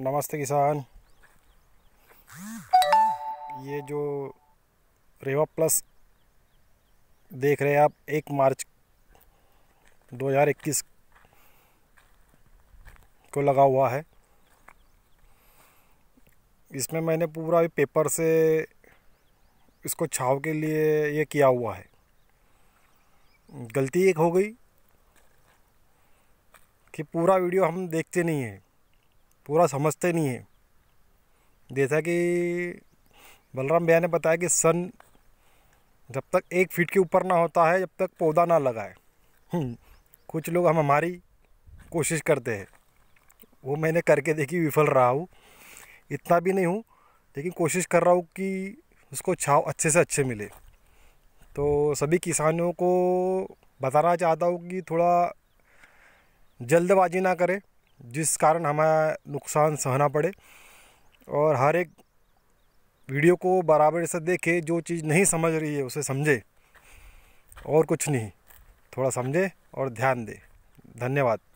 नमस्ते किसान ये जो रेवा प्लस देख रहे हैं आप एक मार्च 2021 को लगा हुआ है इसमें मैंने पूरा भी पेपर से इसको छाव के लिए ये किया हुआ है गलती एक हो गई कि पूरा वीडियो हम देखते नहीं हैं पूरा समझते नहीं हैं जैसा कि बलराम भैया ने बताया कि सन जब तक एक फीट के ऊपर ना होता है जब तक पौधा ना लगाए हम्म, कुछ लोग हम हमारी कोशिश करते हैं वो मैंने करके देखी विफल रहा हूँ इतना भी नहीं हूँ लेकिन कोशिश कर रहा हूँ कि उसको छाव अच्छे से अच्छे मिले तो सभी किसानों को बताना चाहता हूँ कि थोड़ा जल्दबाजी ना करें जिस कारण हमें नुकसान सहना पड़े और हर एक वीडियो को बराबर से देखे जो चीज़ नहीं समझ रही है उसे समझे और कुछ नहीं थोड़ा समझे और ध्यान दे धन्यवाद